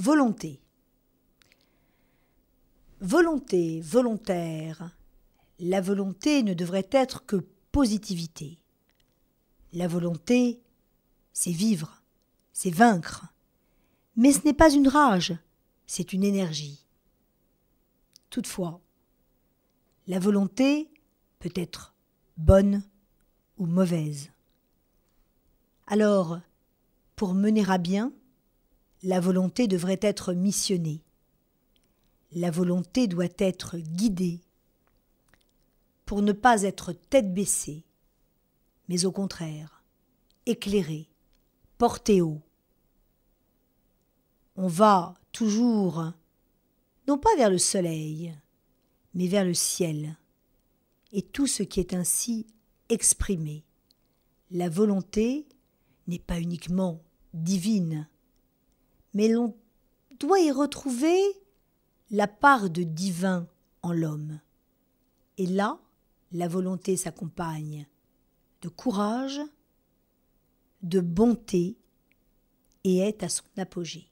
Volonté. Volonté, volontaire. La volonté ne devrait être que positivité. La volonté, c'est vivre, c'est vaincre. Mais ce n'est pas une rage, c'est une énergie. Toutefois, la volonté peut être bonne ou mauvaise. Alors, pour mener à bien, la volonté devrait être missionnée. La volonté doit être guidée pour ne pas être tête baissée, mais au contraire, éclairée, portée haut. On va toujours, non pas vers le soleil, mais vers le ciel, et tout ce qui est ainsi exprimé. La volonté n'est pas uniquement divine, mais l'on doit y retrouver la part de divin en l'homme. Et là, la volonté s'accompagne de courage, de bonté, et est à son apogée.